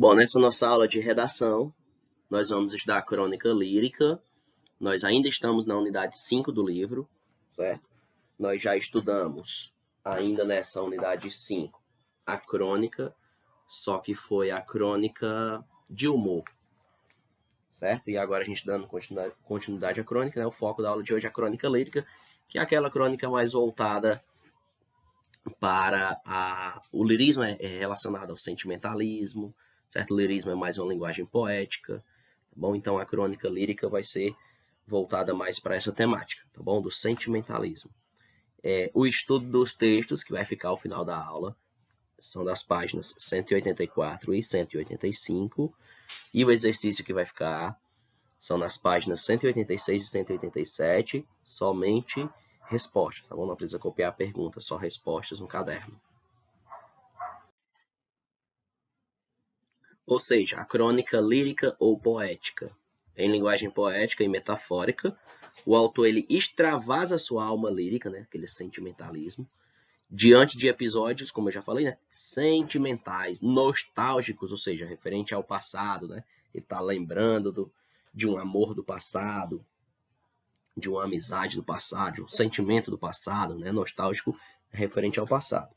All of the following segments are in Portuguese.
Bom, nessa nossa aula de redação, nós vamos estudar a crônica lírica. Nós ainda estamos na unidade 5 do livro, certo? Nós já estudamos, ainda nessa unidade 5, a crônica, só que foi a crônica de humor, certo? E agora a gente dando continuidade à crônica, né? O foco da aula de hoje é a crônica lírica, que é aquela crônica mais voltada para a... o lirismo é, é relacionado ao sentimentalismo, certo? Lirismo é mais uma linguagem poética, tá bom? Então a crônica lírica vai ser voltada mais para essa temática, tá bom? Do sentimentalismo. É, o estudo dos textos, que vai ficar ao final da aula, são das páginas 184 e 185, e o exercício que vai ficar são nas páginas 186 e 187, somente respostas, tá bom? Não precisa copiar a pergunta, só respostas no caderno. ou seja, a crônica lírica ou poética. Em linguagem poética e metafórica, o autor ele extravasa sua alma lírica, né, aquele sentimentalismo, diante de episódios, como eu já falei, né, sentimentais, nostálgicos, ou seja, referente ao passado, né? Ele está lembrando do, de um amor do passado, de uma amizade do passado, de um sentimento do passado, né, nostálgico referente ao passado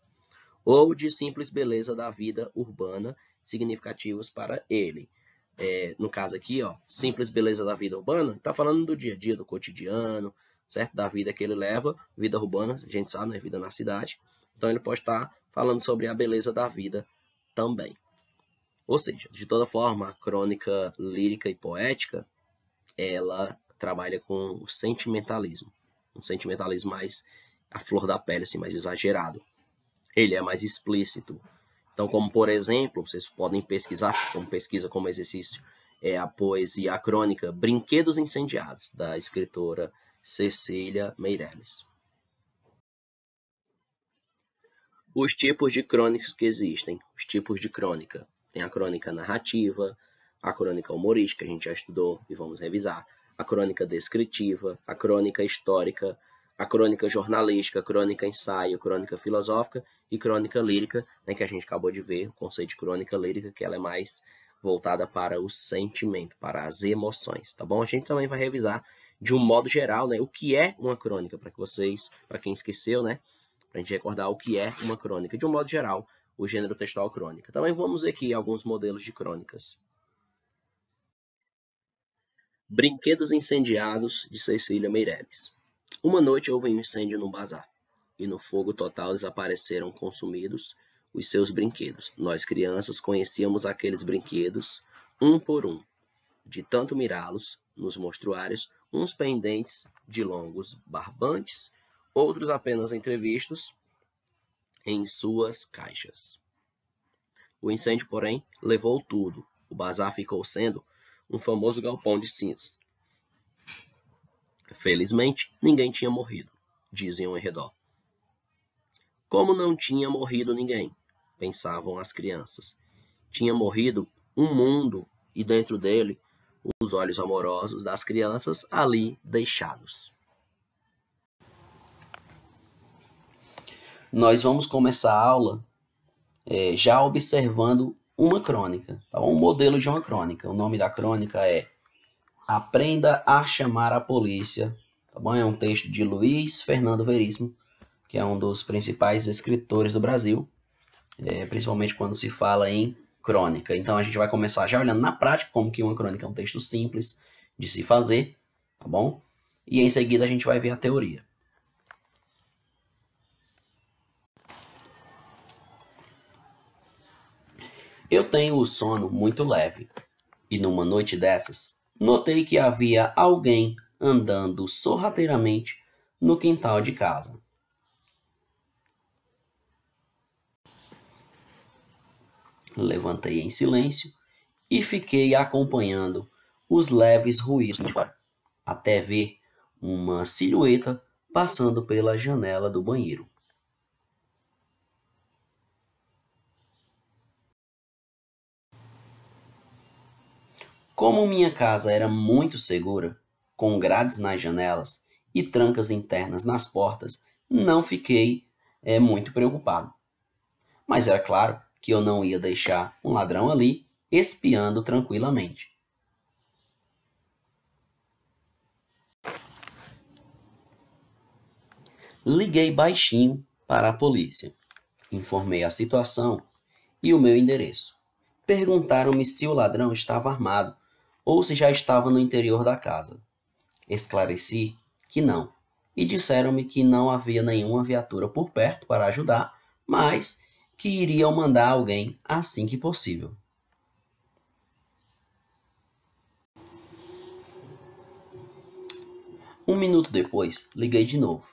ou de simples beleza da vida urbana significativos para ele. É, no caso aqui, ó, simples beleza da vida urbana, está falando do dia a dia, do cotidiano, certo? Da vida que ele leva, vida urbana, a gente sabe, né? Vida na cidade. Então ele pode estar tá falando sobre a beleza da vida também. Ou seja, de toda forma, a crônica lírica e poética, ela trabalha com o sentimentalismo, um sentimentalismo mais à flor da pele, assim, mais exagerado ele é mais explícito. Então, como por exemplo, vocês podem pesquisar, como pesquisa como exercício, é a poesia a crônica Brinquedos Incendiados, da escritora Cecília Meirelles. Os tipos de crônicas que existem, os tipos de crônica. Tem a crônica narrativa, a crônica humorística, a gente já estudou e vamos revisar, a crônica descritiva, a crônica histórica, a crônica jornalística, a crônica ensaio, a crônica filosófica e crônica lírica, né, que a gente acabou de ver o conceito de crônica lírica, que ela é mais voltada para o sentimento, para as emoções, tá bom? A gente também vai revisar de um modo geral, né, o que é uma crônica, para que vocês, para quem esqueceu, né, para a gente recordar o que é uma crônica, de um modo geral, o gênero textual crônica. Também vamos ver aqui alguns modelos de crônicas. Brinquedos Incendiados, de Cecília Meireles. Uma noite houve um incêndio no bazar, e no fogo total desapareceram consumidos os seus brinquedos. Nós, crianças, conhecíamos aqueles brinquedos um por um. De tanto mirá-los nos mostruários, uns pendentes de longos barbantes, outros apenas entrevistos em suas caixas. O incêndio, porém, levou tudo. O bazar ficou sendo um famoso galpão de cinzas, Felizmente, ninguém tinha morrido, diziam ao redor. Como não tinha morrido ninguém, pensavam as crianças. Tinha morrido um mundo e dentro dele os olhos amorosos das crianças ali deixados. Nós vamos começar a aula é, já observando uma crônica, tá? um modelo de uma crônica. O nome da crônica é Aprenda a chamar a polícia. Tá bom? É um texto de Luiz Fernando Veríssimo, que é um dos principais escritores do Brasil, é, principalmente quando se fala em crônica. Então a gente vai começar já olhando na prática como que uma crônica é um texto simples de se fazer, tá bom? E em seguida a gente vai ver a teoria. Eu tenho o sono muito leve, e numa noite dessas, Notei que havia alguém andando sorrateiramente no quintal de casa. Levantei em silêncio e fiquei acompanhando os leves ruídos até ver uma silhueta passando pela janela do banheiro. Como minha casa era muito segura, com grades nas janelas e trancas internas nas portas, não fiquei é, muito preocupado. Mas era claro que eu não ia deixar um ladrão ali espiando tranquilamente. Liguei baixinho para a polícia. Informei a situação e o meu endereço. Perguntaram-me se o ladrão estava armado ou se já estava no interior da casa. Esclareci que não, e disseram-me que não havia nenhuma viatura por perto para ajudar, mas que iriam mandar alguém assim que possível. Um minuto depois, liguei de novo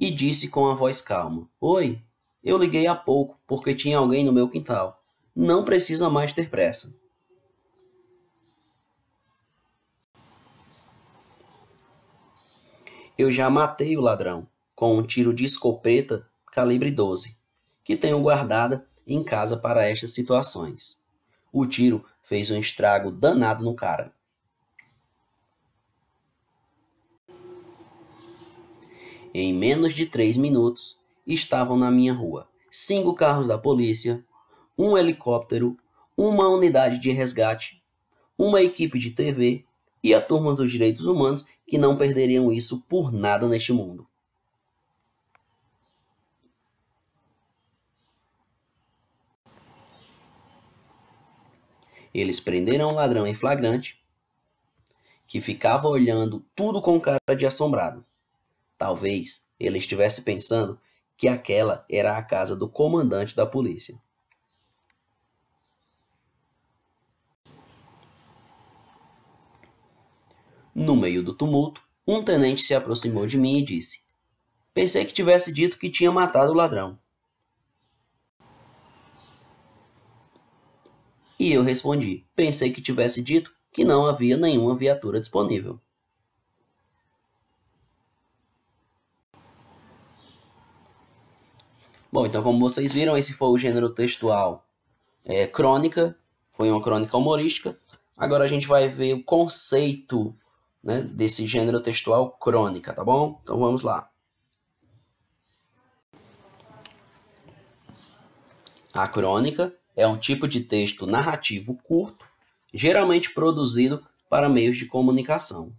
e disse com a voz calma: Oi, eu liguei há pouco porque tinha alguém no meu quintal. Não precisa mais ter pressa. eu já matei o ladrão com um tiro de escopeta calibre 12, que tenho guardada em casa para estas situações. O tiro fez um estrago danado no cara. Em menos de três minutos, estavam na minha rua cinco carros da polícia, um helicóptero, uma unidade de resgate, uma equipe de TV e a turma dos direitos humanos que não perderiam isso por nada neste mundo. Eles prenderam um ladrão em flagrante que ficava olhando tudo com cara de assombrado. Talvez ele estivesse pensando que aquela era a casa do comandante da polícia. No meio do tumulto, um tenente se aproximou de mim e disse: Pensei que tivesse dito que tinha matado o ladrão. E eu respondi: Pensei que tivesse dito que não havia nenhuma viatura disponível. Bom, então, como vocês viram, esse foi o gênero textual é, crônica, foi uma crônica humorística. Agora a gente vai ver o conceito né, desse gênero textual crônica, tá bom? Então vamos lá. A crônica é um tipo de texto narrativo curto, geralmente produzido para meios de comunicação.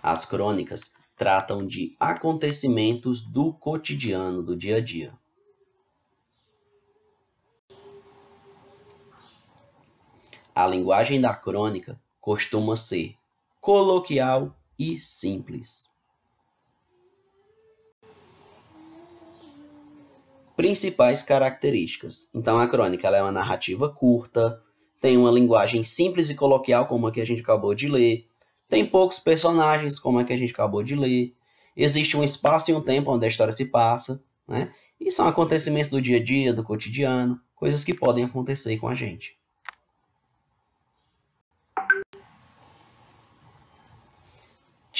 As crônicas tratam de acontecimentos do cotidiano, do dia a dia. a linguagem da crônica costuma ser coloquial e simples. Principais características. Então, a crônica é uma narrativa curta, tem uma linguagem simples e coloquial, como a que a gente acabou de ler, tem poucos personagens, como a que a gente acabou de ler, existe um espaço e um tempo onde a história se passa, né? E são acontecimentos do dia a dia, do cotidiano, coisas que podem acontecer com a gente.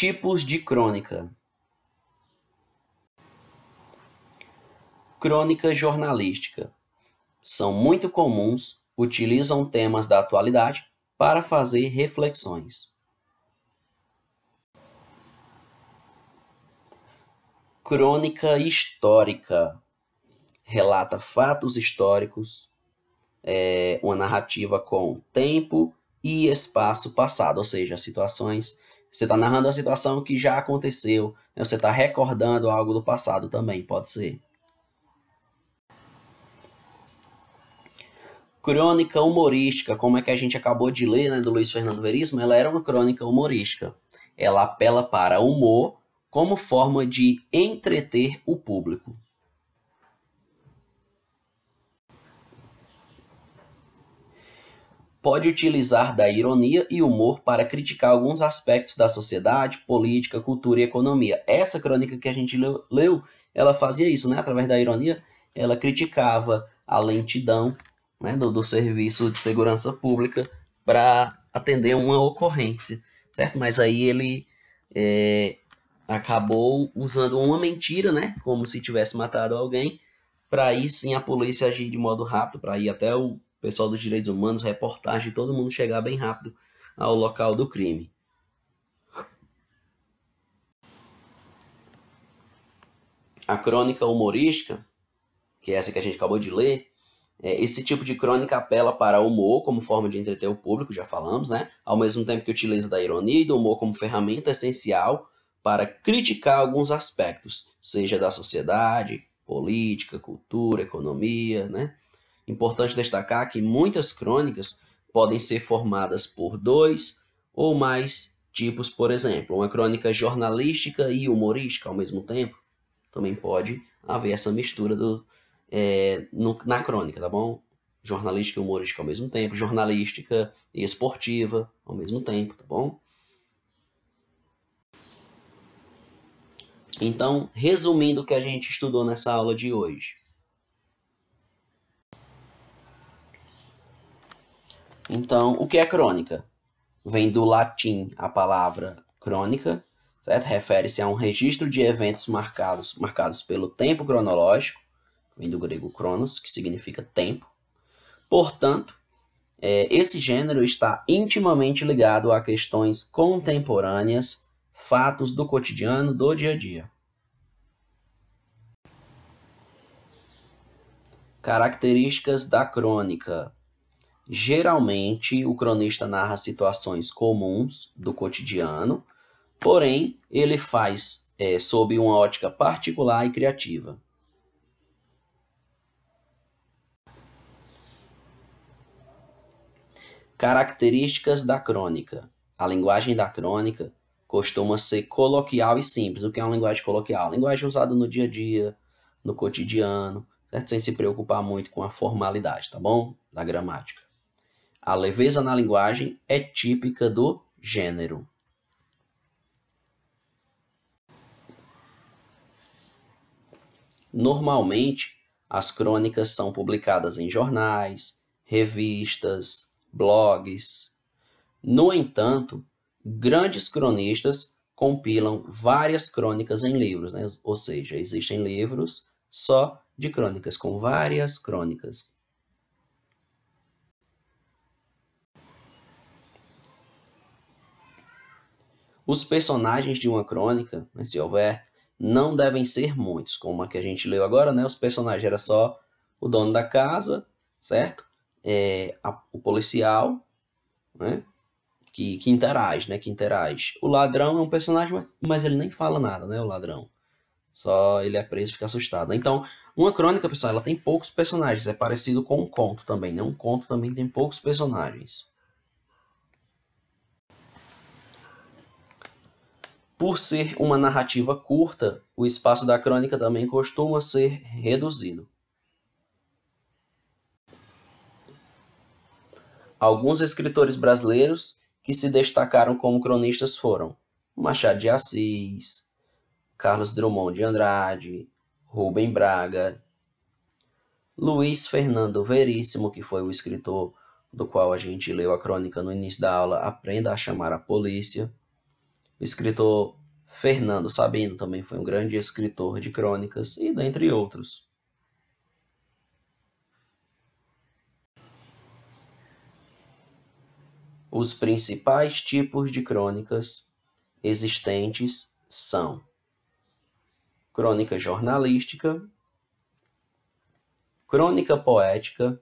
Tipos de crônica: Crônica jornalística. São muito comuns, utilizam temas da atualidade para fazer reflexões. Crônica histórica. Relata fatos históricos, é uma narrativa com tempo e espaço passado, ou seja, situações você está narrando a situação que já aconteceu. Né? Você está recordando algo do passado também, pode ser. crônica humorística, como é que a gente acabou de ler, né, do Luiz Fernando Veríssimo, ela era uma crônica humorística. Ela apela para humor como forma de entreter o público. pode utilizar da ironia e humor para criticar alguns aspectos da sociedade, política, cultura e economia. Essa crônica que a gente leu, ela fazia isso, né? Através da ironia, ela criticava a lentidão né, do, do serviço de segurança pública para atender uma ocorrência, certo? Mas aí ele é, acabou usando uma mentira, né? Como se tivesse matado alguém, para aí sim a polícia agir de modo rápido, para ir até o pessoal dos direitos humanos, reportagem, todo mundo chegar bem rápido ao local do crime. A crônica humorística, que é essa que a gente acabou de ler, é, esse tipo de crônica apela para o humor como forma de entreter o público, já falamos, né? Ao mesmo tempo que utiliza da ironia e do humor como ferramenta essencial para criticar alguns aspectos, seja da sociedade, política, cultura, economia, né? Importante destacar que muitas crônicas podem ser formadas por dois ou mais tipos, por exemplo, uma crônica jornalística e humorística ao mesmo tempo. Também pode haver essa mistura do, é, no, na crônica, tá bom? Jornalística e humorística ao mesmo tempo, jornalística e esportiva ao mesmo tempo, tá bom? Então, resumindo o que a gente estudou nessa aula de hoje. Então, o que é crônica? Vem do latim a palavra crônica, Refere-se a um registro de eventos marcados, marcados pelo tempo cronológico, vem do grego cronos, que significa tempo. Portanto, é, esse gênero está intimamente ligado a questões contemporâneas, fatos do cotidiano, do dia a dia. Características da crônica. Geralmente, o cronista narra situações comuns do cotidiano, porém, ele faz é, sob uma ótica particular e criativa. Características da crônica. A linguagem da crônica costuma ser coloquial e simples. O que é uma linguagem coloquial? linguagem usada no dia a dia, no cotidiano, certo? Né? sem se preocupar muito com a formalidade, tá bom? Da gramática. A leveza na linguagem é típica do gênero. Normalmente, as crônicas são publicadas em jornais, revistas, blogs. No entanto, grandes cronistas compilam várias crônicas em livros, né? ou seja, existem livros só de crônicas, com várias crônicas. Os personagens de uma crônica, se houver, não devem ser muitos, como a que a gente leu agora, né? Os personagens era só o dono da casa, certo? É, a, o policial, né? Que, que interage, né? Que interage. O ladrão é um personagem, mas, mas ele nem fala nada, né? O ladrão. Só ele é preso e fica assustado. Então, uma crônica, pessoal, ela tem poucos personagens. É parecido com um conto também, né? Um conto também tem poucos personagens. Por ser uma narrativa curta, o espaço da crônica também costuma ser reduzido. Alguns escritores brasileiros que se destacaram como cronistas foram Machado de Assis, Carlos Drummond de Andrade, Rubem Braga, Luiz Fernando Veríssimo, que foi o escritor do qual a gente leu a crônica no início da aula Aprenda a Chamar a Polícia, o escritor Fernando Sabino também foi um grande escritor de crônicas e dentre outros. Os principais tipos de crônicas existentes são crônica jornalística, crônica poética,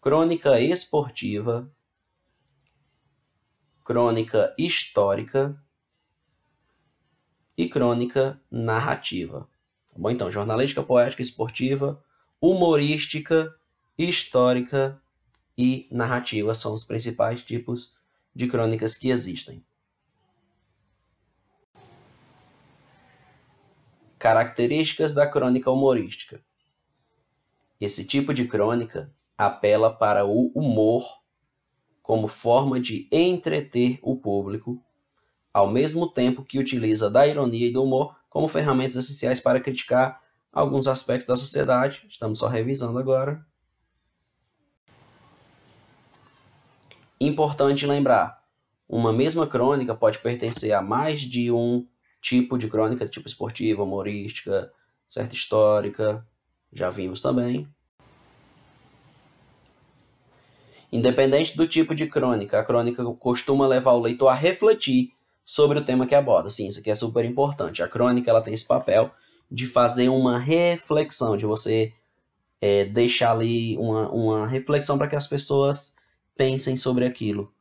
crônica esportiva, crônica histórica e crônica narrativa. Tá bom, então, jornalística, poética, esportiva, humorística, histórica e narrativa são os principais tipos de crônicas que existem. Características da crônica humorística. Esse tipo de crônica apela para o humor como forma de entreter o público, ao mesmo tempo que utiliza da ironia e do humor como ferramentas essenciais para criticar alguns aspectos da sociedade. Estamos só revisando agora. Importante lembrar: uma mesma crônica pode pertencer a mais de um tipo de crônica, tipo esportiva, humorística, certa histórica, já vimos também. Independente do tipo de crônica, a crônica costuma levar o leitor a refletir sobre o tema que aborda. Sim, isso aqui é super importante. A crônica ela tem esse papel de fazer uma reflexão, de você é, deixar ali uma, uma reflexão para que as pessoas pensem sobre aquilo,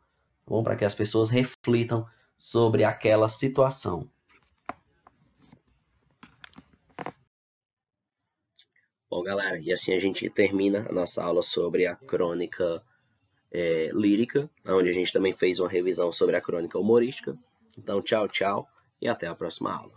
tá para que as pessoas reflitam sobre aquela situação. Bom, galera, e assim a gente termina a nossa aula sobre a crônica é, lírica, onde a gente também fez uma revisão sobre a crônica humorística. Então, tchau, tchau e até a próxima aula.